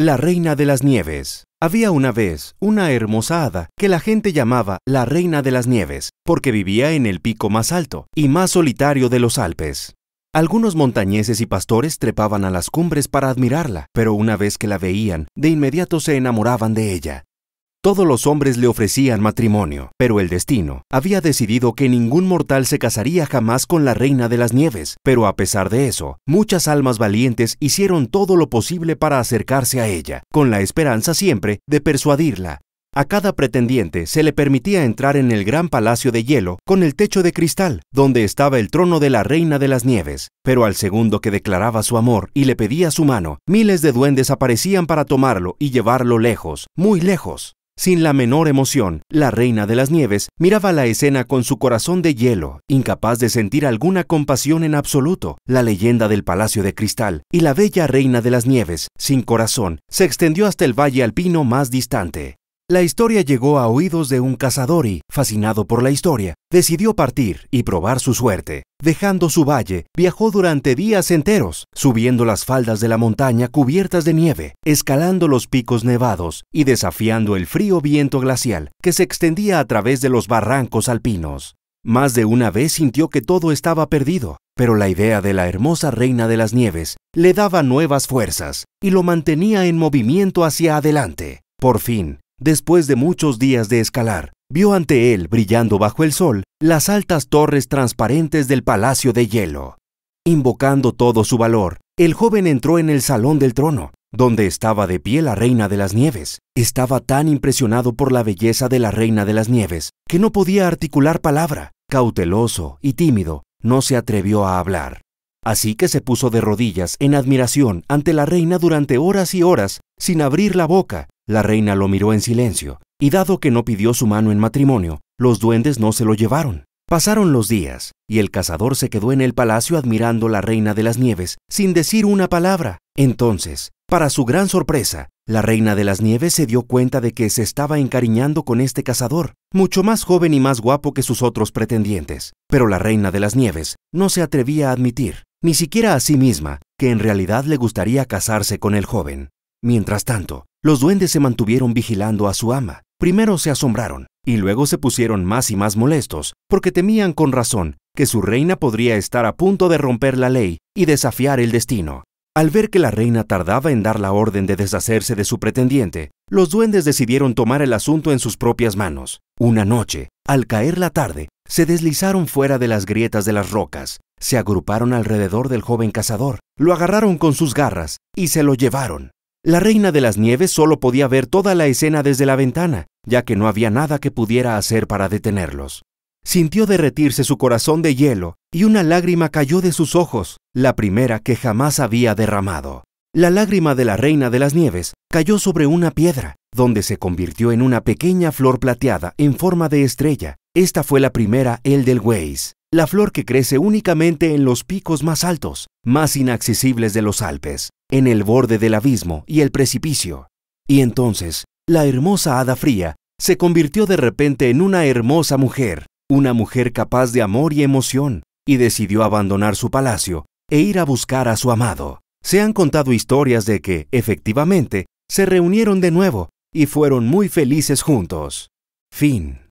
La Reina de las Nieves. Había una vez una hermosa hada que la gente llamaba la Reina de las Nieves porque vivía en el pico más alto y más solitario de los Alpes. Algunos montañeses y pastores trepaban a las cumbres para admirarla, pero una vez que la veían, de inmediato se enamoraban de ella. Todos los hombres le ofrecían matrimonio, pero el destino había decidido que ningún mortal se casaría jamás con la reina de las nieves, pero a pesar de eso, muchas almas valientes hicieron todo lo posible para acercarse a ella, con la esperanza siempre de persuadirla. A cada pretendiente se le permitía entrar en el gran palacio de hielo con el techo de cristal, donde estaba el trono de la reina de las nieves. Pero al segundo que declaraba su amor y le pedía su mano, miles de duendes aparecían para tomarlo y llevarlo lejos, muy lejos. Sin la menor emoción, la reina de las nieves miraba la escena con su corazón de hielo, incapaz de sentir alguna compasión en absoluto. La leyenda del Palacio de Cristal y la bella reina de las nieves, sin corazón, se extendió hasta el valle alpino más distante. La historia llegó a oídos de un cazador y, fascinado por la historia, decidió partir y probar su suerte. Dejando su valle, viajó durante días enteros, subiendo las faldas de la montaña cubiertas de nieve, escalando los picos nevados y desafiando el frío viento glacial que se extendía a través de los barrancos alpinos. Más de una vez sintió que todo estaba perdido, pero la idea de la hermosa reina de las nieves le daba nuevas fuerzas y lo mantenía en movimiento hacia adelante. Por fin, Después de muchos días de escalar, vio ante él, brillando bajo el sol, las altas torres transparentes del Palacio de Hielo. Invocando todo su valor, el joven entró en el Salón del Trono, donde estaba de pie la Reina de las Nieves. Estaba tan impresionado por la belleza de la Reina de las Nieves que no podía articular palabra. Cauteloso y tímido, no se atrevió a hablar. Así que se puso de rodillas en admiración ante la reina durante horas y horas, sin abrir la boca. La reina lo miró en silencio, y dado que no pidió su mano en matrimonio, los duendes no se lo llevaron. Pasaron los días, y el cazador se quedó en el palacio admirando la reina de las nieves, sin decir una palabra. Entonces, para su gran sorpresa, la reina de las nieves se dio cuenta de que se estaba encariñando con este cazador, mucho más joven y más guapo que sus otros pretendientes. Pero la reina de las nieves no se atrevía a admitir ni siquiera a sí misma, que en realidad le gustaría casarse con el joven. Mientras tanto, los duendes se mantuvieron vigilando a su ama. Primero se asombraron, y luego se pusieron más y más molestos, porque temían con razón que su reina podría estar a punto de romper la ley y desafiar el destino. Al ver que la reina tardaba en dar la orden de deshacerse de su pretendiente, los duendes decidieron tomar el asunto en sus propias manos. Una noche, al caer la tarde, se deslizaron fuera de las grietas de las rocas, se agruparon alrededor del joven cazador, lo agarraron con sus garras y se lo llevaron. La reina de las nieves solo podía ver toda la escena desde la ventana, ya que no había nada que pudiera hacer para detenerlos. Sintió derretirse su corazón de hielo y una lágrima cayó de sus ojos, la primera que jamás había derramado. La lágrima de la reina de las nieves cayó sobre una piedra, donde se convirtió en una pequeña flor plateada en forma de estrella. Esta fue la primera el del Weiss la flor que crece únicamente en los picos más altos, más inaccesibles de los Alpes, en el borde del abismo y el precipicio. Y entonces, la hermosa hada fría se convirtió de repente en una hermosa mujer, una mujer capaz de amor y emoción, y decidió abandonar su palacio e ir a buscar a su amado. Se han contado historias de que, efectivamente, se reunieron de nuevo y fueron muy felices juntos. Fin.